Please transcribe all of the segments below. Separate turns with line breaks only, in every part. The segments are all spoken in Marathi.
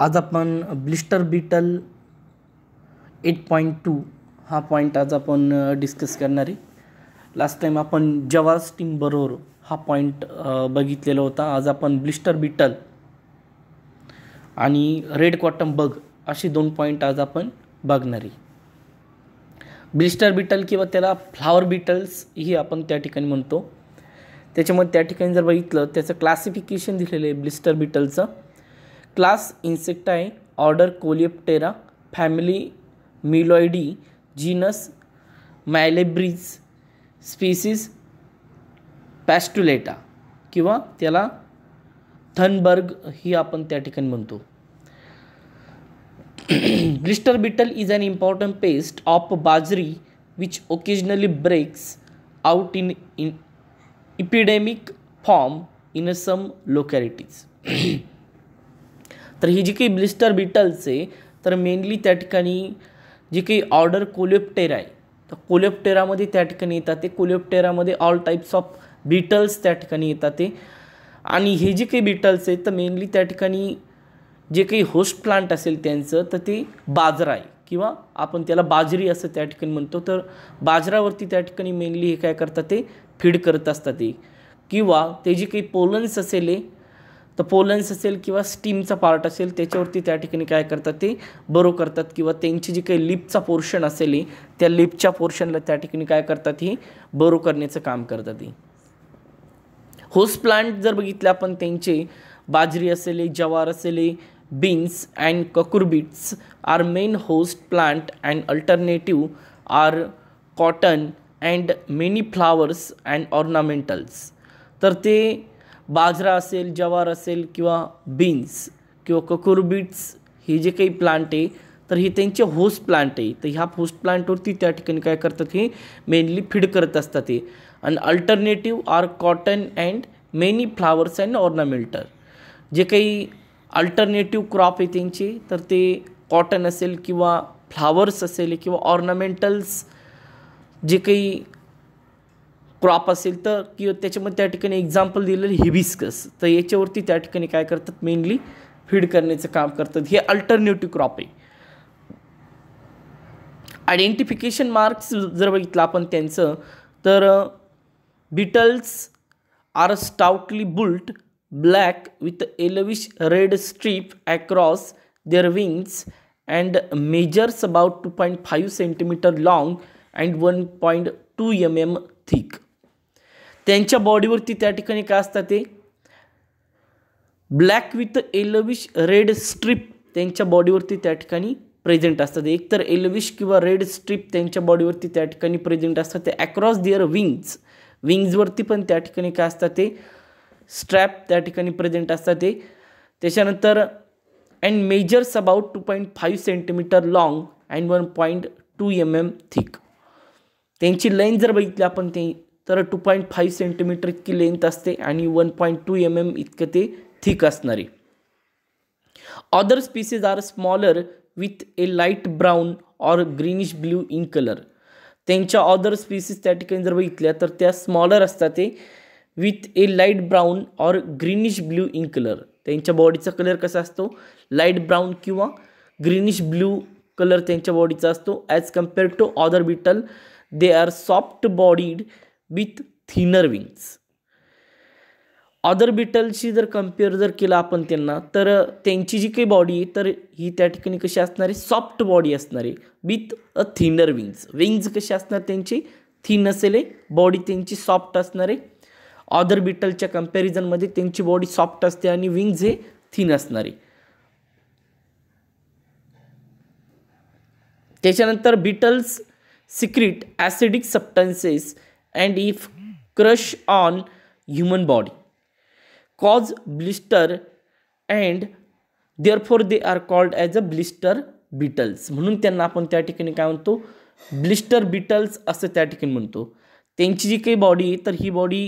आज आपण blister beetle eight point two हा पॉईंट आज आपण डिस्कस करणार आहे लास्ट टाईम आपण जवार बरोबर हा पॉईंट बघितलेला होता आज आपण ब्लिस्टर बीटल आणि रेड कॉटम बग असे दोन पॉईंट आज आपण बघणार आहे ब्लिस्टर बीटल किंवा त्याला फ्लावर बीटल्स ही आपण त्या ठिकाणी म्हणतो त्याच्यामध्ये त्या ठिकाणी जर बघितलं त्याचं क्लासिफिकेशन दिलेलं आहे ब्लिस्टर बीटलचं class Insecta order Coleoptera family Meloidae genus Mylabris species pustulata किंवा त्याला थनबर्ग ही आपण त्या ठिकाणी म्हणतो blister beetle is an important pest of bajri which occasionally breaks out in in epidemic form in some localities तर ही जी काही ब्लिस्टर बिटल्स आहे तर मेनली त्या ठिकाणी जी काही ऑर्डर कोलेप्टेरा आहे तर कोलेप्टेरामध्ये त्या ठिकाणी येतात ते कोलेप्टेरामध्ये ऑल टाईप्स ऑफ बीटल्स त्या ठिकाणी येतात ते आणि हे जे काही बीटल्स आहेत तर मेनली त्या ठिकाणी जे काही होस्ट प्लांट असेल त्यांचं तर ते बाजरा आहे किंवा आपण त्याला बाजरी असं त्या ठिकाणी म्हणतो तर बाजरावरती त्या ठिकाणी मेनली हे काय करतात ते फीड करत असतात ते किंवा ते जे काही पोलन्स असेल तर पोलन्स असेल किंवा स्टीमचा पार्ट असेल त्याच्यावरती त्या ठिकाणी काय करतात ते बरो करतात किंवा त्यांची जी काही लिपचा पोर्शन असेल त्या लिपच्या पोर्शनला त्या ठिकाणी काय करतात ही बरो करण्याचं काम करतात ही होस प्लांट जर बघितले आपण त्यांचे बाजरी असेल जवार असेल beans and cucurbits are main host plant and alternative are cotton and many flowers and ornamentals तर ते बाजरा असेल जवार असेल किंवा बीन्स किंवा ककुरबीट्स हे जे काही प्लांट आहे तर हे त्यांचे होस्ट प्लांट आहे तर ह्या होस्ट प्लांटवरती त्या ठिकाणी काय करतात हे मेनली फीड करत असतात ते आणि alternative are cotton and many flowers and ornamental जे काही अल्टरनेटिव्ह क्रॉप आहे त्यांचे तर ते कॉटन असेल किंवा फ्लावर्स असेल किंवा ऑर्नामेंटल्स जे काही क्रॉप असेल तर किंवा त्याच्यामध्ये त्या ठिकाणी एक्झाम्पल दिलेलं हिबिस्कस तर याच्यावरती त्या ठिकाणी काय करतात मेनली फीड करण्याचं काम करतात हे अल्टरनेटिव्ह क्रॉप आहे आयडेंटिफिकेशन मार्क्स जर बघितलं आपण त्यांचं तर beetles are stoutly built black with yellowish red stripe across their wings and measures about two point five centimeter long and one point two M M thick त्यांच्या बॉडीवरती त्या ठिकाणी काय असतात ते black with yellowish red stripe त्यांच्या बॉडीवरती त्या ठिकाणी प्रेझेंट असतात एकतर एलविश किंवा रेड स्ट्रीप त्यांच्या बॉडीवरती त्या ठिकाणी प्रेझेंट असतात ते अक्रॉस दिअर विंग्ज विंग्जवरती पण त्या ठिकाणी काय असतात ते स्ट्रॅप त्या ठिकाणी प्रेझेंट असतात ते त्याच्यानंतर and measures about two point five centimeter long and one point two M M thick त्यांची लेन जर बघितली आपण ते तर टू पॉईंट फाईव्ह सेंटीमीटर इतकी लेंथ असते आणि one point two M M इतकं ते थिक असणारे other species are smaller with a light brown or greenish blue in colour त्यांच्या अदर स्पीसीज त्या ठिकाणी जर बघितल्या तर त्या स्मॉलर असतात ते with a light brown or greenish blue in colour त्यांच्या बॉडीचा कलर कसा असतो लाईट ब्राऊन किंवा ग्रीनिश ब्ल्यू कलर त्यांच्या बॉडीचा असतो as compared to other beetle they are soft bodied with thinner wings other बिटलशी जर कम्पेअर जर केलं आपण त्यांना तर त्यांची जी काही बॉडी आहे तर ही त्या ठिकाणी कशी असणारी सॉफ्ट बॉडी असणारी with a thinner wings wings कशी असणार त्यांची थिन असेल बॉडी त्यांची सॉफ्ट असणार आहे ऑदर बिटलच्या कम्पॅरिझनमध्ये त्यांची बॉडी सॉफ्ट असते आणि विंग्ज हे थिन असणारे त्याच्यानंतर beetles secrete acidic substances and if crush on human body cause blister and therefore they are called as a blister म्हणून त्यांना आपण त्या ठिकाणी काय म्हणतो ब्लिस्टर बिटल्स असं त्या ठिकाणी म्हणतो त्यांची जी काही बॉडी आहे तर ही बॉडी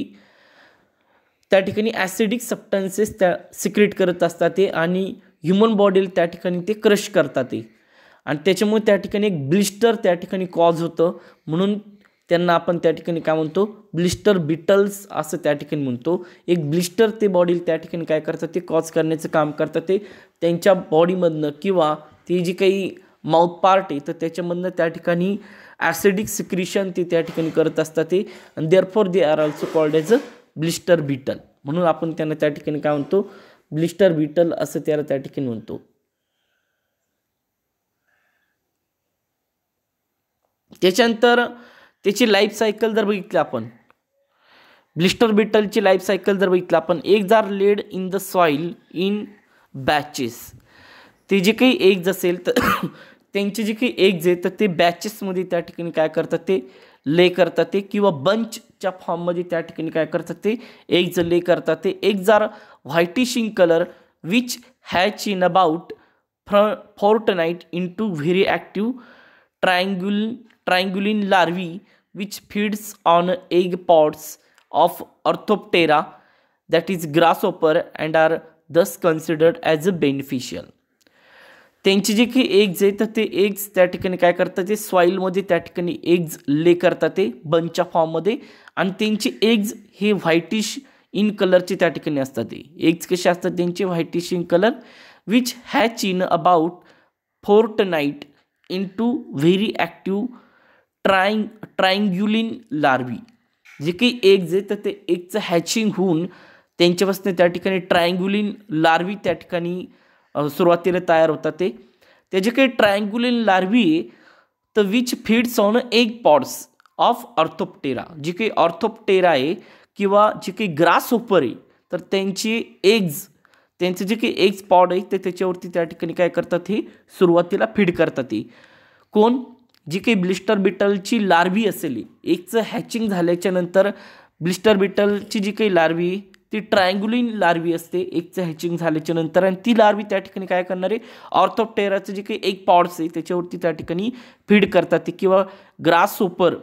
त्या ठिकाणी ॲसिडिक सप्टन्सेस त्या सिक्रेट करत असतात ते आणि ह्युमन बॉडीला त्या ठिकाणी ते क्रश करतात ते आणि त्याच्यामुळे त्या ठिकाणी एक ब्लिस्टर त्या ठिकाणी कॉज होतं म्हणून त्यांना आपण त्या ठिकाणी काय म्हणतो ब्लिस्टर बिटल्स असं त्या ठिकाणी म्हणतो एक ब्लिस्टर ते बॉडीला त्या ठिकाणी काय करतात ते कॉज करण्याचं काम करतात ते त्यांच्या बॉडीमधनं किंवा ते जी काही माउथ पार्ट आहे तर त्याच्यामधनं त्या ठिकाणी ॲसिडिक सिक्रिशन ते त्या ठिकाणी करत असतात ते आणि for they are also called as a blister beetle म्हणून आपण त्यांना त्या ठिकाणी काय म्हणतो ब्लिस्टर बिटल असं त्याला त्या ठिकाणी म्हणतो त्याच्यानंतर त्याची लाईफ सायकल जर बघितलं आपण ब्लिस्टर बिटलची लाईफ सायकल जर बघितलं आपण eggs are laid in the soil in batches ते जे काही एग्ज असेल तर त्यांचे जे काही एग्ज आहे तर ते बॅचेसमध्ये त्या ठिकाणी काय करतात ते ले करतात ते किंवा बंचच्या फॉर्ममध्ये त्या ठिकाणी काय करतात ते एग्ज ले करतात ते eggs are whitish colour which hatch in about फ्र fortnight into very active triangulin larvae which feeds on egg pods of Orthoptera that is grasshopper and are thus considered as a beneficial त्यांचे जे की एग्ज आहे तर ते एग्ज त्या ठिकाणी काय करतात ते सॉईलमध्ये त्या ठिकाणी एग्ज ले करतात ते बंचच्या फॉर्ममध्ये आणि त्यांचे एग्ज हे व्हाईटिश इन कलरचे त्या ठिकाणी असतात ते एग्ज कसे असतात त्यांचे whitish in colour which hatch in about fortnight into very active ट्रायंग ट्रायंग्युलिन लार्वी जे काही एग्ज आहे तर ते एगचं हॅचिंग होऊन त्यांच्यापासून त्या ठिकाणी ट्रायंग्युलिन लार्वी त्या ठिकाणी सुरुवातीला तयार होतात ते जे काही ट्रायंग्युलिन लार्वी आहे तर which feeds on egg pods of Orthoptera जे काही ऑर्थोप्टेरा आहे किंवा जे काही ग्रास ओपर आहे तर त्यांची एग्ज त्यांचे जे काही एग्ज पॉड आहे ते त्याच्यावरती त्या ठिकाणी काय करतात हे सुरुवातीला फीड करतात ते कोण जी काही ब्लिस्टर बिटलची लार्वी असेल एकचं हॅचिंग झाल्याच्या नंतर ब्लिस्टर बिटलची जी काही लार्वी ती ट्रायंगुलिन लार्वी असते एकचं हॅचिंग झाल्याच्या नंतर आणि ती लार्वी त्या ठिकाणी काय करणार आहे ऑर्थोप्टेराचं जे काही एक पॉड्स आहे त्याच्यावरती त्या ठिकाणी फीड करतात किंवा ग्रास सोपर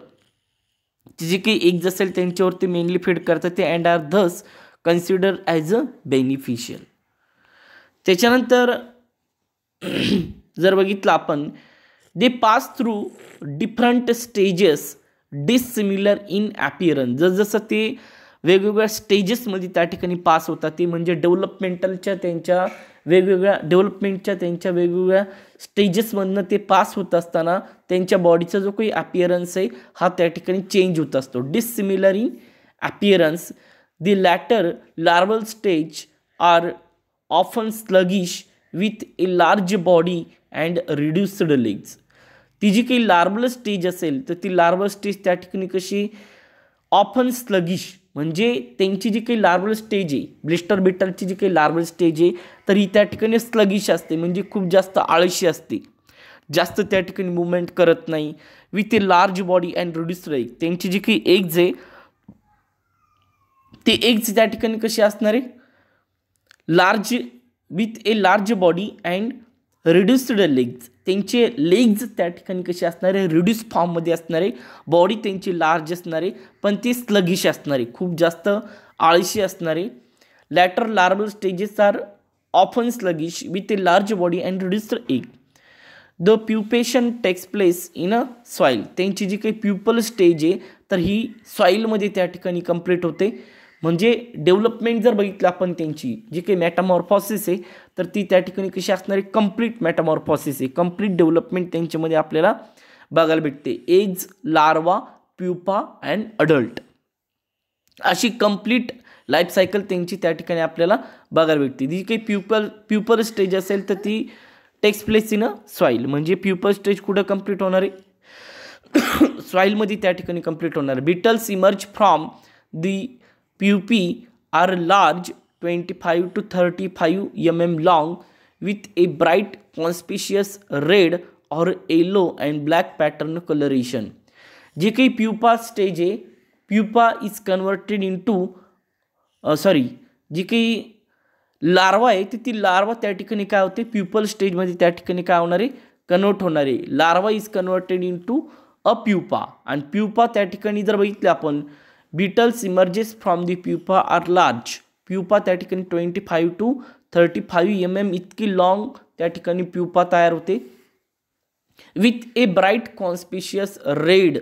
जे काही एक असेल त्यांच्यावरती मेनली फीड करतात ते and are thus consider as a beneficial त्याच्यानंतर जर बघितलं आपण they pass through different stages dissimilar in appearance जसजसं ते वेगवेगळ्या स्टेजेसमध्ये त्या ठिकाणी पास होतात ते म्हणजे डेव्हलपमेंटलच्या त्यांच्या वेगवेगळ्या डेव्हलपमेंटच्या त्यांच्या वेगवेगळ्या स्टेजेसमधनं ते पास होत असताना त्यांच्या बॉडीचा जो काही ॲपिअरन्स आहे हा त्या ठिकाणी चेंज होत असतो dissimilar in appearance the later larval stage are often sluggish with a large body and reduced legs ती जी काही लार्बल स्टेज असेल तर ती लार्बल स्टेज त्या ठिकाणी कशी ऑफन स्लगिश म्हणजे त्यांची जी काही लार्बल स्टेज आहे ब्लिस्टर बिटरची जी काही लार्बल स्टेज आहे तर ही त्या ठिकाणी स्लगिश असते म्हणजे खूप जास्त आळशी असते जास्त त्या ठिकाणी मुवमेंट करत नाही with a large body and reduced leg त्यांची जी काही एग्ज आहे ते एग्ज त्या ठिकाणी कशी असणार आहे large with a large body and reduced legs त्यांचे लेग्ज त्या ठिकाणी कसे असणारे रिड्यूस फॉर्ममध्ये असणारे बॉडी त्यांची लार्ज असणारे पण ते स्लगिश असणारे खूप जास्त आळशी असणारे लॅटर लार्बल stages are often sluggish with a large body and reduce egg the pupation takes place in a soil त्यांची जी काही प्युपल स्टेज आहे तर ही सॉईलमध्ये त्या ठिकाणी कंप्लीट होते म्हणजे डेव्हलपमेंट जर बघितलं आपण त्यांची जी काही मॅटामॉर्फॉसिस आहे तर ती त्या ठिकाणी कशी असणारी कंप्लीट मॅटामॉर्फॉसिस आहे कंप्लीट डेव्हलपमेंट त्यांच्यामध्ये आपल्याला बघायला भेटते egg larva pupa and adult अशी कंप्लीट लाईफ सायकल त्यांची त्या ठिकाणी आपल्याला बघायला भेटते जी काही प्युपल प्युपर स्टेज असेल तर ती takes place in a soil म्हणजे प्युपर स्टेज कुठं कंप्लीट होणार आहे सॉईलमध्ये त्या ठिकाणी कंप्लीट होणार आहे beetles emerge from the are large twenty five to thirty five M M long with a bright conspicuous red or yellow and black pattern colouration जे काही प्युपा स्टेज आहे pupa is converted into sorry जी काही लार्वा आहे तर ती लार्वा त्या ठिकाणी काय होते प्युपल स्टेजमध्ये त्या ठिकाणी काय होणार आहे कन्वर्ट होणार आहे larva is converted into a pupa आणि प्युपा त्या ठिकाणी जर बघितलं आपण beetles emerges from the pupa are large pupa त्या ठिकाणी twenty five to thirty five M M इतकी लॉंग त्या ठिकाणी प्युपा तयार होते with a bright conspicuous red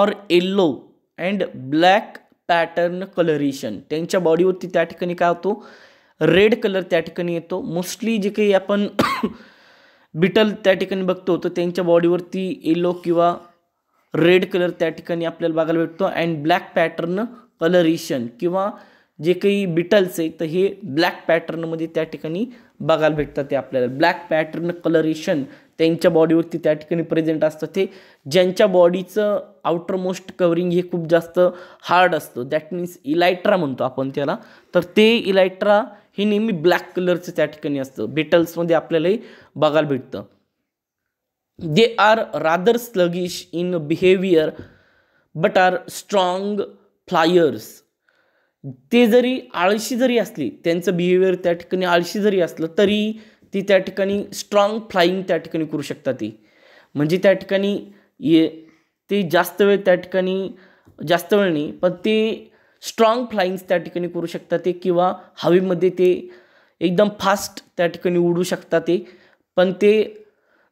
or yellow and black pattern colouration त्यांच्या बॉडीवरती त्या ठिकाणी काय होतो रेड कलर त्या ठिकाणी येतो मोस्टली जे काही आपण बिटल त्या ठिकाणी बघतो तर त्यांच्या बॉडीवरती येलो किंवा रेड कलर त्या ठिकाणी आपल्याला बघायला भेटतो अँड ब्लॅक पॅटर्न कलरेशन किंवा जे काही बिटल्स आहेत तर हे ब्लॅक पॅटर्नमध्ये त्या ठिकाणी बघायला भेटतात ते आपल्याला ब्लॅक पॅटर्न कलरेशन त्यांच्या बॉडीवरती त्या ठिकाणी प्रेझेंट असतं ते ज्यांच्या बॉडीचं आउटर मोस्ट कवरिंग हे खूप जास्त हार्ड असतं दॅट मीन्स इलायट्रा म्हणतो आपण त्याला तर ते इलायट्रा हे नेहमी ब्लॅक कलरचं त्या ठिकाणी असतं बिटल्समध्ये आपल्यालाही बघायला भेटतं they are rather sluggish in behaviour but are strong flyers ते जरी आळशी जरी असली त्यांचं बिहेवियर त्या ठिकाणी आळशी जरी असलं तरी ती त्या ठिकाणी स्ट्रॉंग फ्लाईंग त्या ठिकाणी करू शकतात ती म्हणजे त्या ठिकाणी ये ते जास्त वेळ त्या ठिकाणी जास्त वेळ नाही पण ते स्ट्रॉंग फ्लाईंग्स त्या ठिकाणी करू शकतात ते किंवा हवेमध्ये ते एकदम फास्ट त्या ठिकाणी उडू शकतात ते पण ते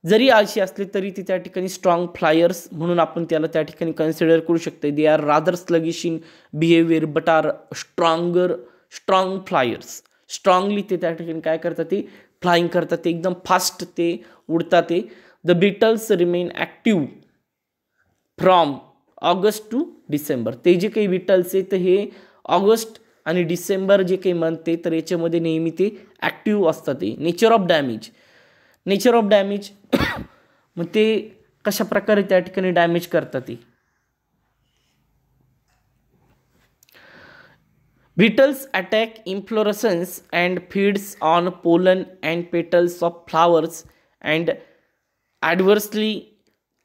जरी आळशी असली तरी ती त्या ठिकाणी स्ट्रॉंग फ्लायर्स म्हणून आपण त्याला त्या ठिकाणी कन्सिडर करू शकतो they are rather sluggish in behaviour but are stronger strong flyers strongly ते त्या ठिकाणी काय करतात ते फ्लाईंग करतात ते एकदम फास्ट ते उडतात ते the beetles remain active from August to December ते जे काही बिटल्स आहेत तर हे ऑगस्ट आणि डिसेंबर जे काही म्हणते तर याच्यामध्ये नेहमी ते ॲक्टिव्ह असतात ते nature of damage nature of damage मग ते कशा प्रकारे त्या ठिकाणी डॅमेज करतात ती beetles attack inflorescence and feeds on pollen and petals of flowers and adversely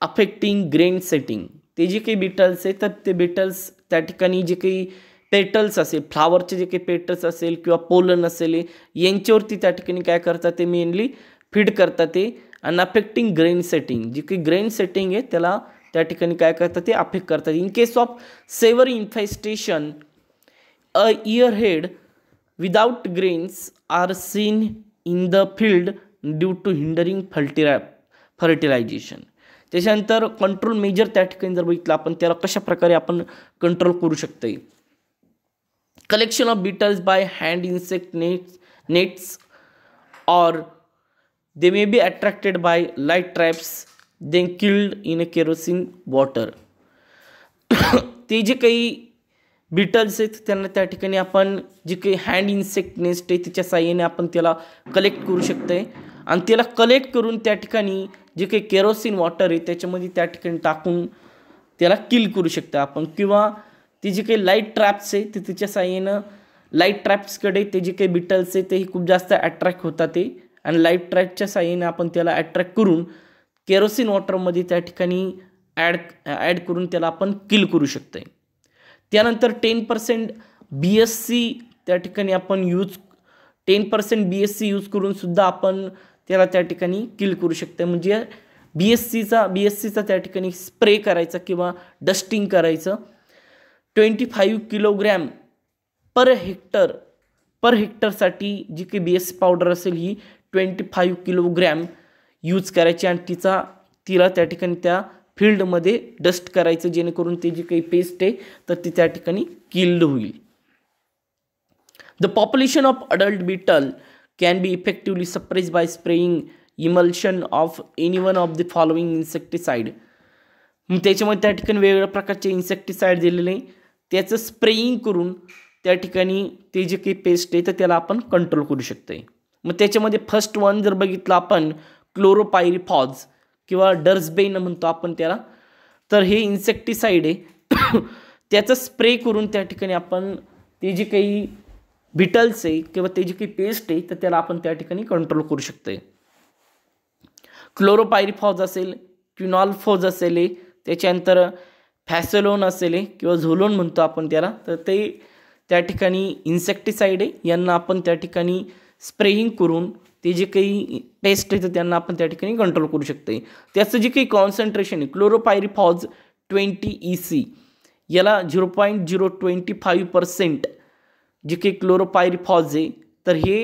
affecting grain setting ते जे काही बीटल्स आहे तर ते बीटल्स त्या ठिकाणी जे काही पेटल्स असेल फ्लावरचे जे काही पेटल्स असेल किंवा पोलन असेल यांच्यावरती त्या ठिकाणी काय करतात ते मेनली फीड करतात ते अन अफेक्टिंग ग्रेन सेटिंग जी की ग्रेन सेटिंग आहे त्याला त्या ठिकाणी काय करतात ते अफेक्ट करतात in case of severe infestation a ear head without grains are seen in the field due to hindering fertile fertilization त्याच्यानंतर कंट्रोल मेजर त्या ठिकाणी जर बघितलं आपण त्याला कशा प्रकारे आपण कंट्रोल करू शकतो collection of beetles by hand insect nets nets or they may be attracted by light traps then killed in a kerosene water. ते जे काही बिटल्स आहेत त्यांना त्या ठिकाणी आपण जे काही हँड इन्सेक्ट नेस्ट आहे त्याच्या साह्याने आपण त्याला कलेक्ट करू शकतो आहे आणि त्याला कलेक्ट करून त्या ठिकाणी जे काही केरोसिन वॉटर आहे त्याच्यामध्ये त्या ठिकाणी टाकून त्याला किल करू शकतो आपण किंवा ते जे काही लाईट ट्रॅप्स आहे ते तिच्या साह्यानं लाईट ट्रॅप्सकडे ते जे काही बिटल्स आहे तेही खूप जास्त अट्रॅक्ट होतात ते आणि लाईट ट्रॅकच्या साह्याने आपण त्याला ॲट्रॅक्ट करून केरोसिन वॉटरमध्ये त्या ठिकाणी ॲड ॲड करून त्याला आपण किल करू शकतो आहे त्यानंतर ten percent B S C त्या ठिकाणी आपण use ten percent B S C use करूनसुद्धा आपण त्याला त्या ठिकाणी किल करू शकतो म्हणजे बी एस सीचा बी एस सीचा त्या ठिकाणी स्प्रे करायचा किंवा डस्टिंग करायचं twenty five kilogram per hectare per हेक्टरसाठी जी काही बी एस सी पावडर असेल ही ट्वेंटी फाईव्ह किलोग्रॅम यूज करायची आणि तिचा तिला त्या ठिकाणी त्या फील्डमध्ये डस्ट करायचं जेणेकरून ती जी काही पेस्ट आहे तर ती त्या ठिकाणी किल्ड होईल the population of adult beetle can be effectively suppress by spraying emulsion of any one of the following insecticide मग त्याच्यामध्ये त्या ठिकाणी वेगवेगळ्या प्रकारचे इन्सेक्टिसाइड दिलेले त्याचं स्प्रेईंग करून त्या ठिकाणी ते जे काही पेस्ट आहे तर त्याला आपण कंट्रोल करू शकतो आहे मग त्याच्यामध्ये फर्स्ट वन जर बघितलं आपण क्लोरोपायरिफॉज किंवा डर्सबेन म्हणतो आपण त्याला तर हे इन्सेक्टिसाईड आहे त्याचं स्प्रे करून त्या ठिकाणी आपण ते जे काही बिटल्स आहे किंवा ते जी काही पेस्ट आहे तर त्याला आपण त्या ठिकाणी कंट्रोल करू शकतो आहे क्लोरोपायरिफॉज असेल क्युनॉल्फॉज असेल त्याच्यानंतर फॅसेलोन असेल किंवा झोलोन म्हणतो आपण त्याला तर ते त्या ठिकाणी इन्सेक्टिसाईड आहे यांना आपण त्या ठिकाणी स्प्रेईंग करून ते जे काही पेस्ट आहे तर त्यांना आपण त्या ठिकाणी कंट्रोल करू शकतो आहे त्याचं जे काही कॉन्सन्ट्रेशन आहे क्लोरोपायरिफॉज ट्वेंटी ई सी याला zero point zero twenty five percent जे काही क्लोरोपायरिफॉज आहे तर हे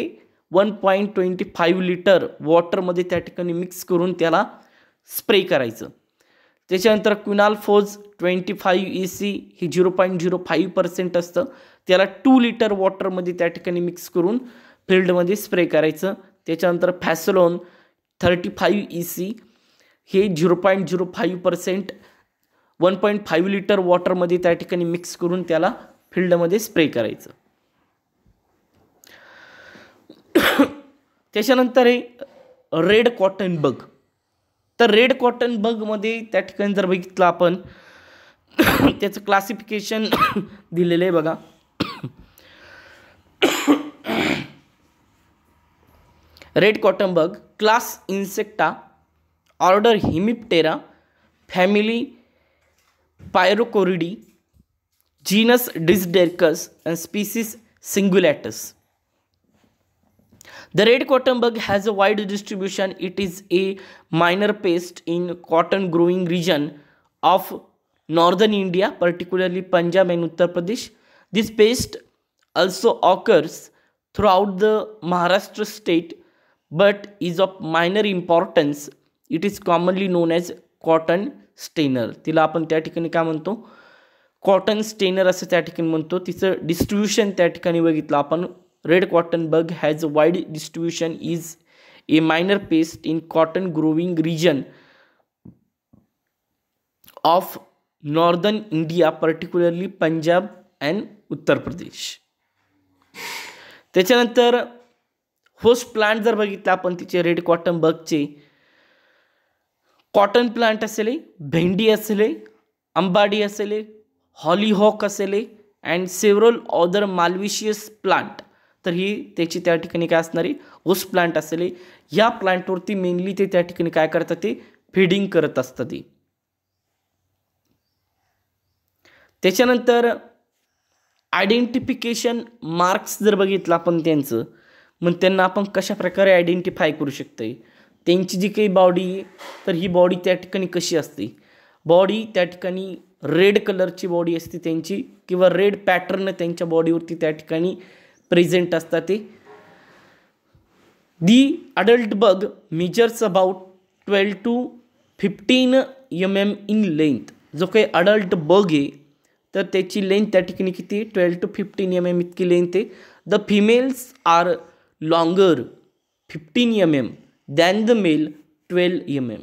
one point twenty five litre वॉटरमध्ये त्या ठिकाणी मिक्स करून त्याला स्प्रे करायचं त्याच्यानंतर quinalphos twenty five E C हे zero point zero five percent असतं त्याला टू लिटर वॉटरमध्ये त्या ठिकाणी मिक्स करून फील्डमध्ये स्प्रे करायचं त्याच्यानंतर phosalone thirty five E e C हे zero point zero five percent one point five litre वॉटरमध्ये त्या ठिकाणी मिक्स करून त्याला फील्डमध्ये स्प्रे करायचं त्याच्यानंतर आहे रेड कॉटन बग तर रेड कॉटन बगमध्ये त्या ठिकाणी जर बघितलं आपण त्याचं क्लासिफिकेशन दिलेलं आहे बघा Red bug, class Insecta, order Hemiptera, family Pyrocoridae, genus Disdercus and species Cingulatus. The red cotton bug has a wide distribution. It is a minor pest in cotton growing region of northern India, particularly Punjab and Uttar Pradesh. This pest also occurs throughout the Maharashtra state but is of minor importance. It is commonly known as cotton stainer तिला आपण त्या ठिकाणी काय म्हणतो कॉटन स्टेनर असं त्या ठिकाणी म्हणतो तिचं डिस्ट्रीब्युशन त्या ठिकाणी बघितलं आपण red cotton bug has wide distribution is a minor pest in cotton growing region of northern India particularly Punjab and Uttar Pradesh त्याच्यानंतर होस्ट प्लांट जर बघितला आपण तिचे रेड कॉटन बगचे कॉटन प्लांट असेल भेंडी असेल अंबाडी असले हॉलीहॉक असेल and several other malvaceous plant तर ही त्याची त्या ठिकाणी काय असणारी होस्ट प्लांट असेल या प्लांटवरती मेनली ते त्या ठिकाणी काय करतात ते फिडिंग करत असतं ते त्याच्यानंतर आयडेंटिफिकेशन मार्क्स जर बघितलं आपण त्यांचं मग त्यांना आपण कशा प्रकारे आयडेंटिफाय करू शकतो आहे त्यांची जी काही बॉडी आहे तर ही बॉडी त्या ठिकाणी कशी असते बॉडी त्या ठिकाणी रेड कलरची बॉडी असते त्यांची किंवा रेड पॅटर्न त्यांच्या बॉडीवरती त्या ठिकाणी प्रेझेंट असतात ते the adult bug measures about twelve to fifteen m m in length जो काही अडल्ट बग आहे तर त्याची लेंथ त्या ठिकाणी किती twelve to fifteen m M इतकी लेंथ आहे the females are longer fifteen m m than the male twelve m m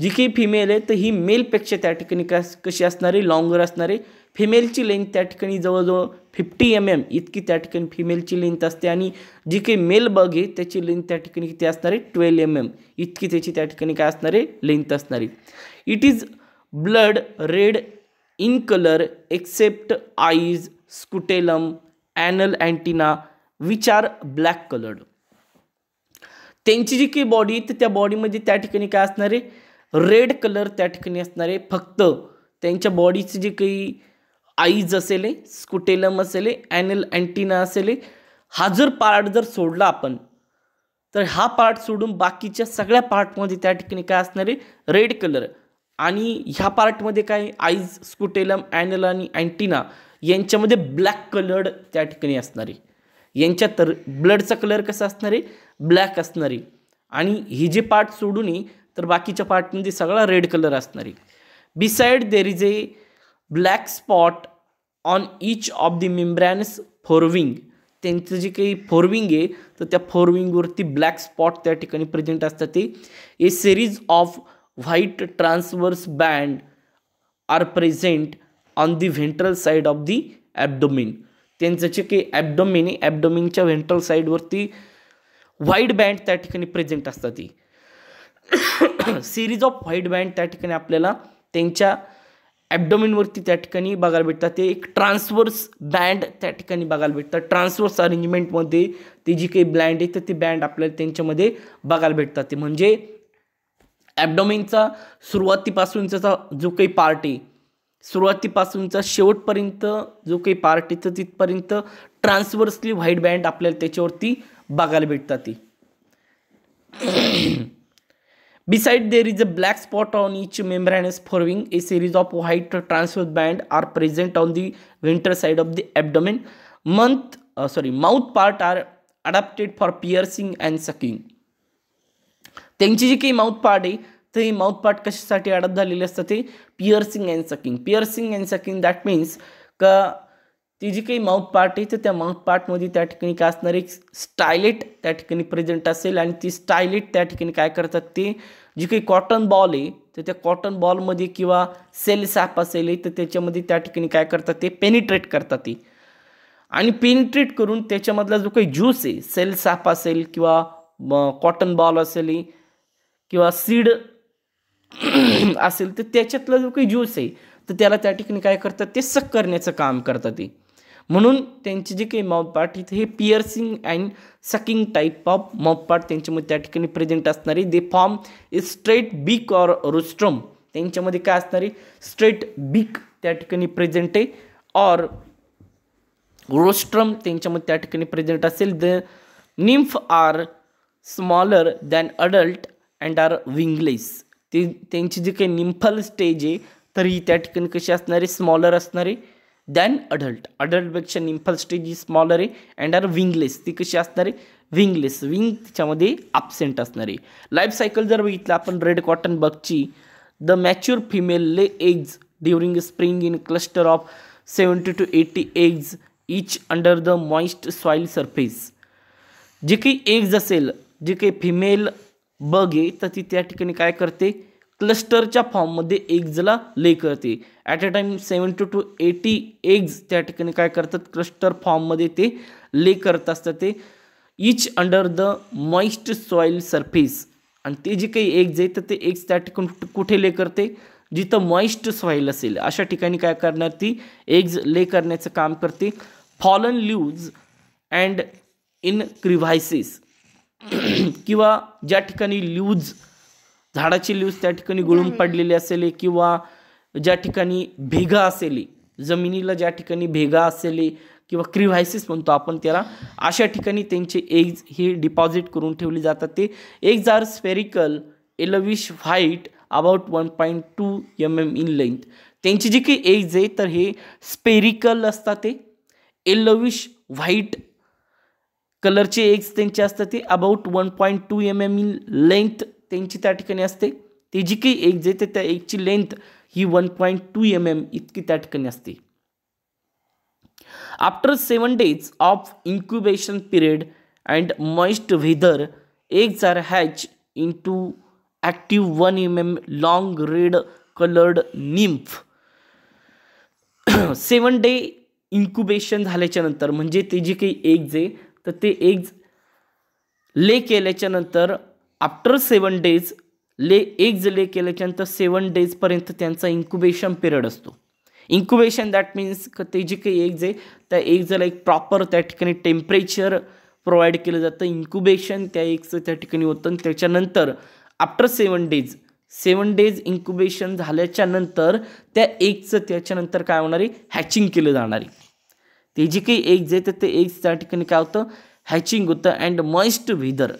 जी काही फिमेल आहे तर ही मेलपेक्षा त्या ठिकाणी कस कशी असणारे लॉंगर असणारे फिमेलची लेंथ त्या ठिकाणी जवळजवळ फिफ्टी एम एम इतकी त्या ठिकाणी फिमेलची लेंथ असते आणि जी काही मेल बग आहे त्याची लेंथ त्या ठिकाणी किती असणारे ट्वेल एम एम इतकी त्याची त्या ठिकाणी काय असणारे लेंथ असणारी it is blood red in colour except eyes scutellum anal antenna which are black coloured त्यांची जी काही बॉडी तर त्या बॉडीमध्ये त्या ठिकाणी काय असणार आहे रेड कलर त्या ठिकाणी असणार आहे फक्त त्यांच्या बॉडीचे जे काही आईज असेल स्कुटेलम असेल ॲनल अँटिना असेल हा जर पार्ट जर सोडला आपण तर हा पार्ट सोडून बाकीच्या सगळ्या पार्टमध्ये त्या ठिकाणी काय असणार आहे रेड कलर आणि ह्या पार्टमध्ये काय आईज स्कुटेलम ॲनल आणि अँटिना यांच्यामध्ये ब्लॅक कलर्ड त्या ठिकाणी असणार आहे यांच्या तर ब्लडचा कलर कसा असणार आहे ब्लॅक असणार आहे आणि ही जे पार्ट सोडून आहे तर बाकीच्या पार्टमध्ये सगळा रेड कलर असणार आहे beside there is a black spot on each of the membranous forewing त्यांचं जे काही फोरविंग आहे तर त्या फोरविंगवरती ब्लॅक स्पॉट त्या ठिकाणी प्रेझेंट असतात ते a series of white transverse band are present on the ventral side of the abdomen त्यांचं जे काही ॲबडोमिन आहे ॲबडोमिनच्या व्हेंट्रल साईडवरती व्हाईट बँड त्या ठिकाणी प्रेझेंट असतात ती सिरीज ऑफ व्हाईट बँड त्या ठिकाणी आपल्याला त्यांच्या ॲबडोमिनवरती त्या ठिकाणी बघायला भेटतात ते एक ट्रान्सवर्स बँड त्या ठिकाणी बघायला भेटतात ट्रान्सवर्स अरेंजमेंटमध्ये ती जी काही ब्लँड आहे तर ती बँड आपल्याला त्यांच्यामध्ये बघायला भेटतात ते म्हणजे ॲबडोमिनचा सुरुवातीपासूनचा जो काही पार्ट आहे सुरुवातीपासूनचा शेवटपर्यंत जो काही पार्ट येतं तिथपर्यंत ट्रान्सवर्सली व्हाईट बँड आपल्याला त्याच्यावरती बघायला भेटतात ती beside there is a black spot on each membranous forewing a series of white transverse band are present on the winter side of the abdomen month sorry mouth part are adapted for piercing and sucking त्यांची जी काही माउथ पार्ट आहे तर ही माउथपार्ट कशासाठी अडत झालेली असतात ते piercing and sucking piercing and sucking that means का ती जी काही पार्ट आहे तर त्या माउथपार्टमध्ये त्या ठिकाणी काय असणार एक स्टायलेट त्या ठिकाणी प्रेझेंट असेल आणि ती स्टायलेट त्या ठिकाणी काय करतात ते जी काही कॉटन बॉल आहे तर त्या कॉटन बॉलमध्ये किंवा सेल सॅप असेल तर त्याच्यामध्ये त्या ठिकाणी काय करतात ते पेनिट्रेट करतात ते आणि पेनिट्रेट करून त्याच्यामधला जो काही ज्यूस आहे सेल सॅप असेल किंवा कॉटन बॉल असेल किंवा सीड असेल तर त्याच्यातला जो काही ज्यूस आहे तर त्याला त्या ठिकाणी काय करतात ते सक करण्याचं काम करतात ते म्हणून त्यांचे जे काही माउथपार्ट इथे हे piercing and sucking type of mouthpart त्यांच्यामध्ये त्या ठिकाणी प्रेझेंट असणारी they form straight beak or rostrum त्यांच्यामध्ये काय असणारी स्ट्रेट बीक त्या ठिकाणी प्रेझेंट आहे ऑर रोस्ट्रम त्यांच्यामध्ये त्या ठिकाणी प्रेझेंट असेल the nymph are smaller than adult and are wingless ती त्यांची जी काही निम्फल स्टेज आहे तर ही त्या ठिकाणी कशी असणारे स्मॉलर असणारे दॅन अडल्ट अडल्टपेक्षा निम्फल स्टेज ही स्मॉलर आहे अँड आर विंगलेस ती कशी असणारे विंगलेस विंग तिच्यामध्ये ॲबसेंट असणारे लाईफ सायकल जर बघितलं आपण रेड कॉटन बगची the mature female lay eggs during spring in cluster of seventy to eighty eggs each under the moist soil surface जे काही एग्ज असेल जे काही फिमेल बघे तर ती त्या ठिकाणी काय करते क्लस्टरच्या फॉर्ममध्ये एग्जला ले करते at a time seventy to eighty eggs त्या ठिकाणी काय करतात क्लस्टर फॉर्ममध्ये ते ले करत असतात ते each under the moist soil surface आणि ते जे काही एग्ज आहे तर ते एग्ज त्या ठिकाणी कुठे ले करते जिथं मॉइस्ट सॉईल असेल अशा ठिकाणी काय करणार ती एग्ज ले करण्याचं काम करते fallen leaves and in crevices किंवा ज्या ठिकाणी ल्यूज झाडाची ल्यूज त्या ठिकाणी गळून पडलेली असेल किंवा ज्या ठिकाणी भेगा असेल जमिनीला ज्या ठिकाणी भेगा असेल किंवा क्रिव्हायसिस म्हणतो आपण त्याला अशा ठिकाणी त्यांचे एग्ज हे डिपॉझिट करून ठेवली जातात ते eggs are spherical yellowish white about one point two M m in length त्यांची जे काही एग्ज आहे तर हे स्पेरिकल असतात ते एलविश व्हाईट कलरचे एग्स त्यांचे असतात ते about one point two M m in length त्यांची त्या ठिकाणी असते ते जी काही एग्ज ते त्या एगची लेंथ ही one point two M M इतकी त्या ठिकाणी असते after seven days of incubation period and moist weather eggs are hatch into active one m m long red coloured nymph seven day incubation झाल्याच्यानंतर नंतर म्हणजे ते जे काही एग्ज आहे तर ते एग्ज ले केल्याच्यानंतर after seven days lay eggs lay केल्याच्यानंतर सेवन डेजपर्यंत त्यांचा इन्क्युबेशन पिरियड असतो इन्क्युबेशन दॅट मीन्स ते जे काही एग्ज आहे त्या एग्जला एक प्रॉपर त्या ठिकाणी टेम्परेचर प्रोव्हाइड केलं जातं इन्क्युबेशन त्या एग्जचं त्या ठिकाणी होतं आणि त्याच्यानंतर after seven days seven days incubation झाल्याच्या नंतर त्या एगचं त्याच्यानंतर काय होणार आहे हॅचिंग केलं जाणार आहे ते जे काही एग्ज येतात ते एग्ज त्या ठिकाणी काय होतं हॅचिंग होतं अँड मॉइस्ट व्हिदर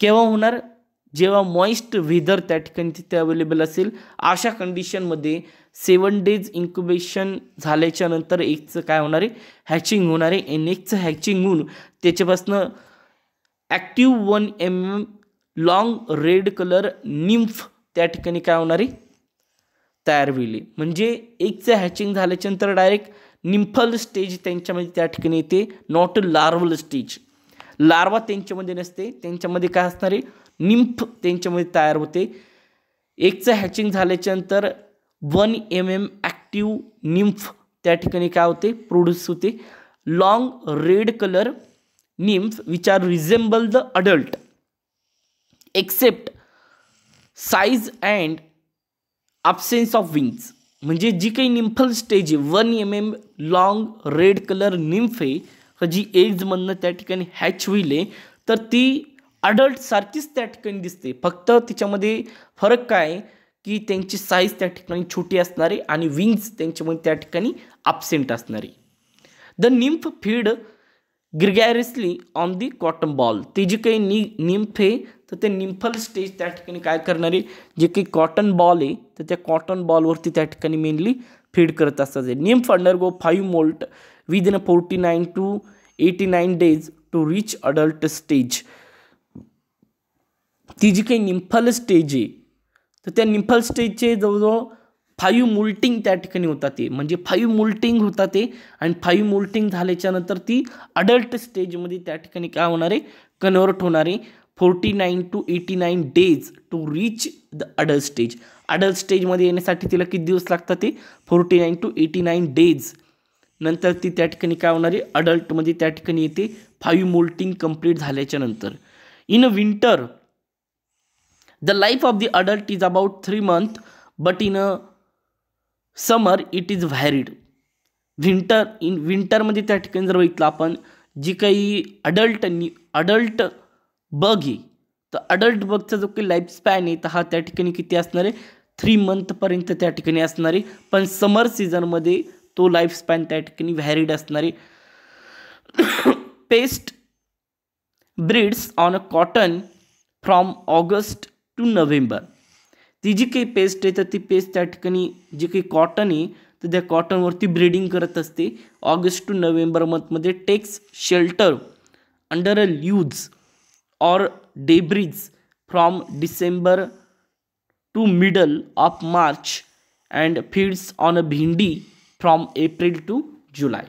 केव्हा होणार जेव्हा मॉइस्ट व्हिदर त्या ठिकाणी तिथे अवेलेबल असेल अशा कंडिशनमध्ये सेवन डेज इन्क्युबेशन झाल्याच्या नंतर एकचं काय होणार आहे हॅचिंग होणार आहे एन एकचं हॅचिंग होऊन त्याच्यापासनं active one m m long red colour nymph त्या ठिकाणी काय होणार आहे तयार होईल म्हणजे एकचं हॅचिंग झाल्याच्यानंतर डायरेक्ट निम्फल स्टेज त्यांच्यामध्ये त्या ठिकाणी येते नॉट लार्वल स्टेज लार्वा त्यांच्यामध्ये नसते त्यांच्यामध्ये काय असणारे निम्फ त्यांच्यामध्ये तयार होते एकचं हॅचिंग झाल्याच्या नंतर one m m active nymph त्या ठिकाणी काय होते प्रोड्यूस होते long red colour nymph which are resemble the adult except size and absence of wings म्हणजे जी काही निम्फल स्टेज आहे one m m long red colour nymph आहे जी एजमधनं त्या ठिकाणी हॅच होईल तर ती अडल्टसारखीच त्या ठिकाणी दिसते फक्त तिच्यामध्ये फरक काय की त्यांची साईज त्या ठिकाणी छोटी असणारी आणि विंग्स त्यांच्यामध्ये त्या ठिकाणी ॲबसेंट असणारी the nymph feed gregariously on the cotton boll ती जी काही नि निम्फ आहे तर ते निम्फल स्टेज त्या ठिकाणी काय करणार जे काही कॉटन बॉल आहे तर त्या कॉटन बॉलवरती त्या ठिकाणी मेनली फीड करत असतात nymph undergo five moult within forty nine to eighty nine days to reach adult stage ती जी काही निम्फल स्टेज आहे तर त्या निम्फल स्टेजचे जवळजवळ फाईव्ह मुल्टिंग त्या ठिकाणी होतात ते म्हणजे फाईव्ह मुल्टिंग होता ते आणि फाईव्ह मुल्टिंग झाल्याच्यानंतर ती अडल्ट स्टेजमध्ये त्या ठिकाणी काय होणार आहे कन्व्हर्ट होणार आहे forty nine to eighty nine days to reach the adult stage adult स्टेजमध्ये येण्यासाठी तिला किती दिवस लागतात ते forty nine to eighty nine days नंतर ती त्या ठिकाणी काय होणार आहे अडल्टमध्ये त्या ठिकाणी येते फाईव्ह मोल्टिंग कंप्लीट झाल्याच्या नंतर in winter the life of the adult is about three month but in a summer it is varied winter in विंटरमध्ये त्या ठिकाणी जर बघितलं आपण जी काही अडल्ट अडल्ट बग आहे तर अडल्ट बगचा जो काही लाईफ स्पॅन आहे तर हा त्या ठिकाणी किती असणार आहे थ्री मंथपर्यंत त्या ठिकाणी असणार आहे पण समर सीझनमध्ये तो लाईफ स्पॅन त्या ठिकाणी व्हॅरिड असणार आहे pest breeds on a cotton from August to November ती जी काही पेस्ट है तो ती पेस्ट त्या जी काही कॉटन आहे तर त्या कॉटनवरती ब्रीडिंग करते ऑगस्ट टू नोवेम्बर मंथ मंथमध्ये takes shelter under a leaves or debris from December to middle of March and feeds on a bhindi from April to July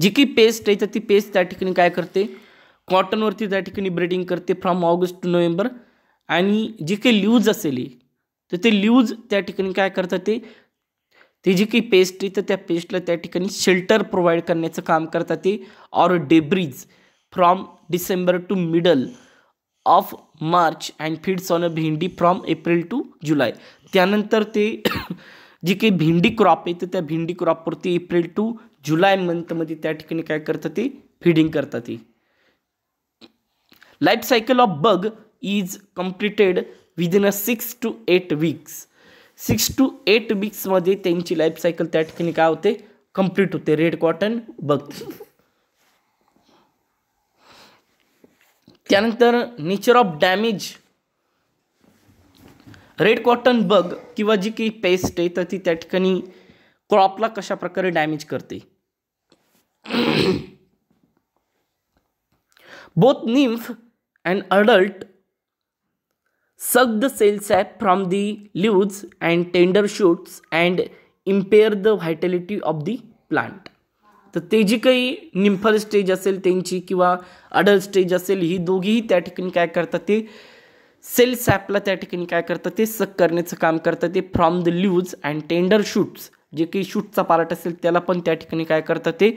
जी की पेस्ट है तर ती पेस्ट त्या ठिकाणी काय कॉटनवरती त्या ठिकाणी ब्रीडिंग करते फ्रॉम ऑगस्ट टू नोव्हेंबर आणि जे काही ल्यूज असेल तर ते ल्यूज त्या ठिकाणी काय करतात ते ते जी काही पेस्ट आहे तर त्या पेस्टला त्या ठिकाणी शेल्टर प्रोव्हाइड करण्याचं काम करतात ते or debris from December to middle of March and feeds on a bhendi from April to जुलै त्यानंतर ते जी काही भेंडी क्रॉप आहे तर त्या भेंडी क्रॉपवरती एप्रिल टू जुलै मंथमध्ये त्या ठिकाणी काय करतात ते फीडिंग करतात ते cycle of bug is completed within a six to eight weeks six to eight वीक्समध्ये त्यांची लाईफ सायकल त्या ठिकाणी काय होते कंप्लीट होते रेड कॉटन बग त्यानंतर nature of damage red cotton bug किंवा जी काही पेस्ट आहे तर ती त्या ठिकाणी क्रॉपला कशा प्रकारे डॅमेज करते both nymph and adult suck the cell sap from the leaves and tender shoots and impair the vitality of the plant तर ते जी काही निम्फल स्टेज असेल त्यांची किंवा अडल्ट स्टेज असेल ही दोघीही त्या ठिकाणी काय करतात ते सेल सॅपला त्या ठिकाणी काय करतात ते सक करण्याचं काम करतात ते from the leaves and tender shoots जे काही शूटचा पार्ट असेल त्याला पण त्या ठिकाणी काय करतात ते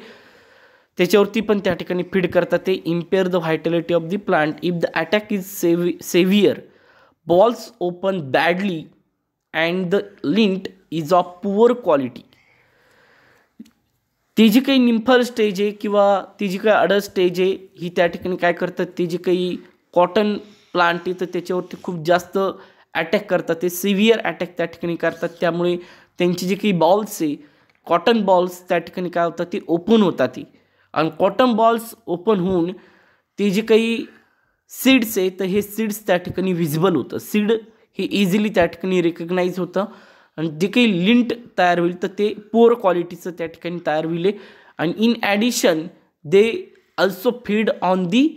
त्याच्यावरती पण त्या ठिकाणी फीड करतात ते impair the vitality of the plant if the attack is severe severe bolls open badly and the lint is of poor quality ती जी काही निम्फल स्टेज आहे किंवा ती जी काही अडल स्टेज आहे ही त्या ठिकाणी काय करतात ती जी काही कॉटन प्लांट आहे तर त्याच्यावरती खूप जास्त अटॅक करतात ते सिव्हिअर अटॅक त्या ठिकाणी करतात त्यामुळे त्यांची जी काही बॉल्स आहे कॉटन बॉल्स त्या ठिकाणी काय होतात ते ओपन होतात ती आणि कॉटन बॉल्स ओपन होऊन ते जे काही सीड्स आहे तर हे सीड्स त्या ठिकाणी विजिबल होतं सीड हे इझिली त्या ठिकाणी रिकग्नाइज होतं आणि जे काही लिंट तयार होईल तर ते पोअर क्वालिटीचं त्या ठिकाणी तयार होईल आणि in addition they also feed on the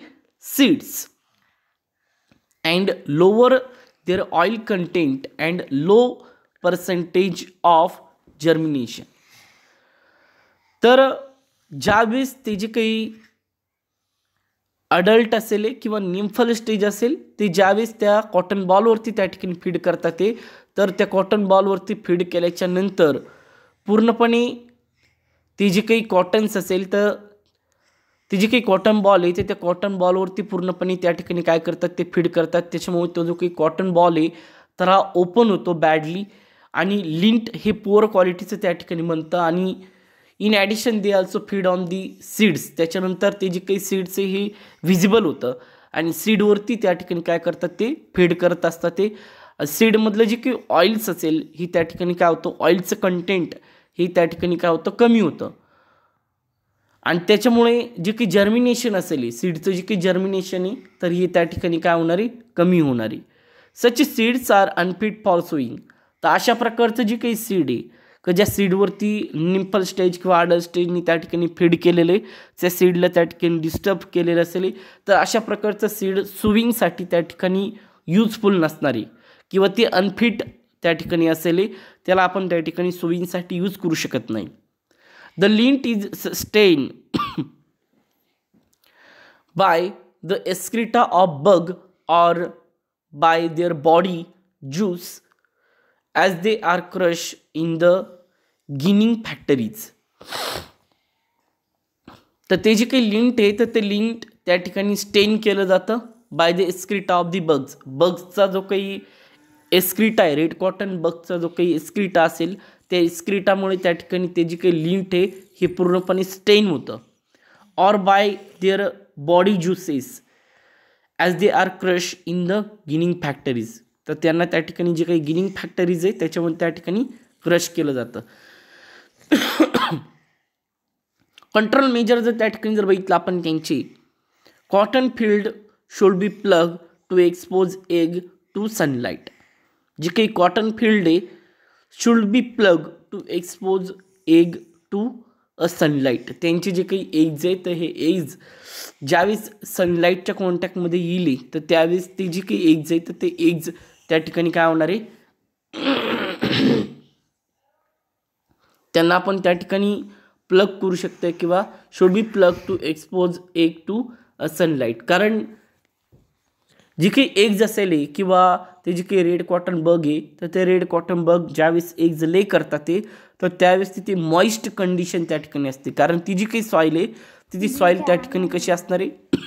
seeds and lower their oil content and low percentage of germination तर ज्यावेळेस ते जे काही अडल्ट असेल किंवा निम्फल स्टेज असेल ते ज्यावेळेस त्या कॉटन बॉलवरती त्या ठिकाणी फीड करतात ते तर त्या कॉटन बॉलवरती फीड केल्याच्या नंतर पूर्णपणे ते जे काही कॉटन्स असेल तर ते जे काही कॉटन बॉल आहे ते त्या कॉटन बॉलवरती पूर्णपणे त्या ठिकाणी काय करतात ते फीड करतात त्याच्यामुळे तो जो काही कॉटन बॉल आहे तर हा ओपन होतो बॅडली आणि लिंट हे पुअर क्वालिटीचं त्या ठिकाणी म्हणतं आणि in addition they also feed on the seeds त्याच्यानंतर ते जे काही सीड्स आहे हे व्हिजिबल होतं आणि सीडवरती त्या ठिकाणी काय करतात ते फीड करत असतात ते सीडमधलं जे काही ऑइल्स असेल ही त्या ठिकाणी काय होतं ऑइलचं कंटेंट हे त्या ठिकाणी काय होतं कमी होतं आणि त्याच्यामुळे जे काही जर्मिनेशन असेल सीडचं जे काही जर्मिनेशन आहे तर हे त्या ठिकाणी काय होणार आहे कमी होणारी such seeds are unfit for sowing तर अशा प्रकारचं जे काही सीड आहे का ज्या सीडवरती निम्पल स्टेज किंवा आडल स्टेजनी त्या ठिकाणी फीड केलेलं आहे त्या सीडला त्या ठिकाणी डिस्टर्ब केलेलं असेल तर अशा प्रकारचं सीड सुविंगसाठी त्या ठिकाणी युजफुल नसणारी किंवा ती अनफिट त्या ठिकाणी असेल त्याला आपण त्या ठिकाणी सुविंगसाठी यूज करू शकत नाही the lint is stain by the excreta of bug or by their body juice as they are crush in the ginning factories तर ते जे काही लिंट आहे तर ते लिंट त्या ठिकाणी स्टेन केलं जातं by the excreta of the bugs बग्सचा जो काही एस्क्रिटा आहे रेड कॉटन बग्सचा जो काही एस्क्रिटा असेल त्या एस्क्रिटामुळे त्या ठिकाणी ते जे काही लिंट आहे हे पूर्णपणे स्टेन होतं or by their body juices as they are crush in the ginning factories तर त्यांना त्या ठिकाणी जे काही गिनिंग फॅक्टरीज आहे त्याच्यामध्ये त्या ठिकाणी क्रश केलं जातं कंट्रोल मेजर जर त्या ठिकाणी जर बघितलं आपण त्यांची cotton field should be plug to expose egg to sunlight जी काही कॉटन फील्ड आहे should be plug to expose egg to a sunlight त्यांचे जे काही एग्ज आहे तर हे एग्ज ज्यावेळेस सनलाईटच्या कॉन्टॅक्टमध्ये येईल तर त्यावेळेस ते जी काही एग्ज आहे तर ते एग्ज त्या ठिकाणी काय होणार आहे त्यांना आपण त्या ठिकाणी प्लग करू शकतो किंवा should be plug to expose egg to sunlight कारण जी काही एक जसेले किंवा ते जी काही रेड कॉटन बग आहे तर ते रेड कॉटन बग ज्यावेळेस एक ले करतात ते तर त्यावेळेस तिथे मॉइस्ट कंडिशन त्या ठिकाणी असते कारण ती जी काही सॉईल आहे ती सॉईल त्या ठिकाणी कशी असणार आहे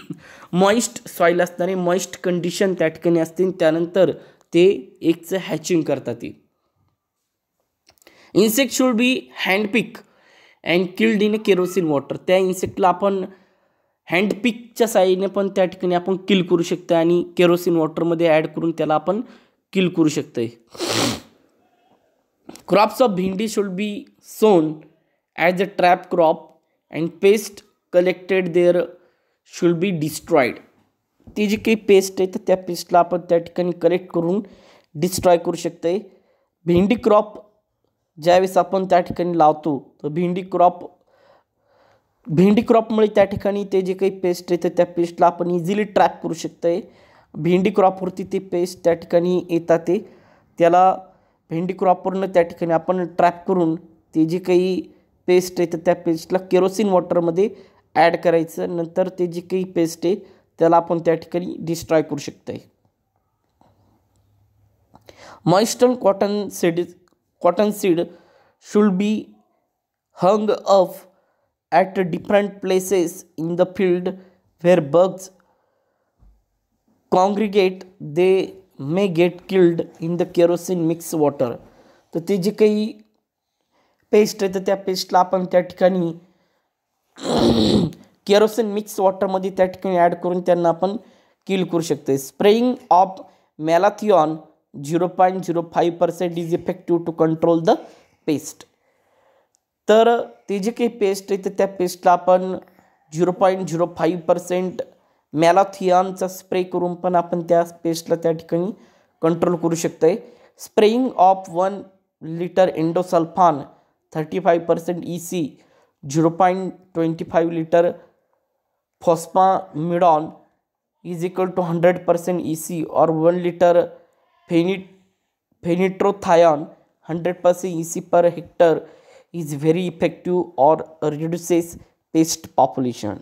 मॉइस्ट सॉईल असणारे मॉइस्ट कंडिशन त्या ठिकाणी असते त्यानंतर ते एकचं हॅचिंग करतात ते insect should be handpick and killed in kerosene water त्या इन्सेक्टला आपण हँडपिकच्या साईडने पण त्या ठिकाणी आपण किल करू शकतो आणि केरोसिन वॉटरमध्ये ॲड करून त्याला आपण किल करू शकतो crops of bhindi should be sown as a trap crop and pest collected there should be destroyed ती जी काही पेस्ट आहे तर त्या पेस्टला आपण त्या ठिकाणी कलेक्ट करून डिस्ट्रॉय करू शकतो आहे भेंडी क्रॉप ज्यावेळेस आपण त्या ठिकाणी लावतो तर भेंडी क्रॉप भेंडी क्रॉपमुळे त्या ठिकाणी ते जे काही पेस्ट येतं त्या पेस्टला आपण इझिली ट्रॅक करू शकतो आहे भेंडी क्रॉपवरती ते पेस्ट त्या ठिकाणी येतात ते त्याला भेंडी क्रॉपवरनं त्या ठिकाणी आपण ट्रॅप करून ते जे काही पेस्ट येतं त्या पेस्टला केरोसिन वॉटरमध्ये ॲड करायचं नंतर ते जे काही पेस्ट आहे त्याला आपण त्या ठिकाणी डिस्ट्रॉय करू शकतो आहे moistened cotton seed cotton seed should be hung up at different places in the field where bugs congregate they may get killed in the kerosene mix water to te je kai paste ate tya paste la apan tya thikani kerosene mix water madhi tya thikani add karun tanna apan kill karu shakte spraying of melathion zero point zero five percent is effective to control the pest तर ते जे काही पेस्ट आहे तर त्या पेस्टला आपण zero point zero five percent मॅलाथियानचा स्प्रे करून पण आपण त्या पेस्टला त्या ठिकाणी कंट्रोल करू शकतो आहे spraying of one litre endosulfan thirty five percent E C zero point twenty five litre midon is equal to hundred percent E C or one litre feni fenitrothion hundred percent EC per hectare is very effective और रिड्यूसेस पेस्ट पॉप्युलेशन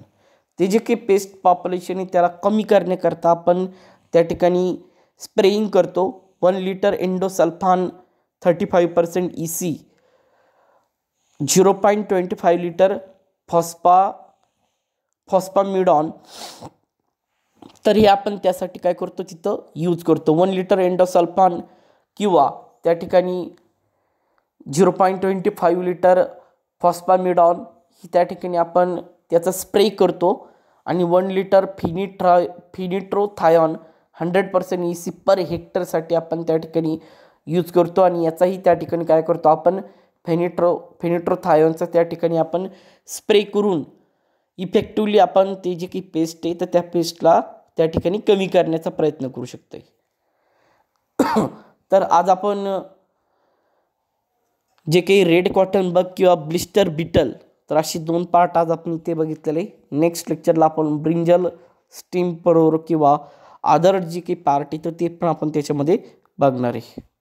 ते जे काही पेस्ट पॉप्युलेशन आहे त्याला कमी करण्याकरता आपण त्या ठिकाणी स्प्रेईंग करतो one litre endosulfan thirty five percent E C zero point twenty five litre phospha phosphamidon तर हे आपण त्यासाठी काय करतो तिथं यूज करतो वन लिटर एंडोसल्फान किंवा त्या ठिकाणी zero point twenty five litre phosphamidon ही त्या ठिकाणी आपण त्याचा स्प्रे करतो आणि one litre fenitra fenitrothion hundred percent E C per हेक्टरसाठी आपण त्या ठिकाणी यूज करतो आणि याचाही त्या ठिकाणी काय करतो आपण फेनिट्रो फेनिट्रोथायॉनचा त्या ठिकाणी आपण स्प्रे करून इफेक्टिवली आपण ते जे काही पेस्ट आहे तर त्या पेस्टला त्या ठिकाणी कमी करण्याचा प्रयत्न करू शकतो तर आज आपण जे काही रेड कॉटन बग किंवा ब्लिस्टर बिटल तर अशी दोन पार्ट आज आपण इथे बघितलेले नेक्स्ट लेक्चरला आपण ब्रिंजल स्टीम परोर किंवा अदर जी काही पार्ट येतं ते पण आपण त्याच्यामध्ये बघणार आहे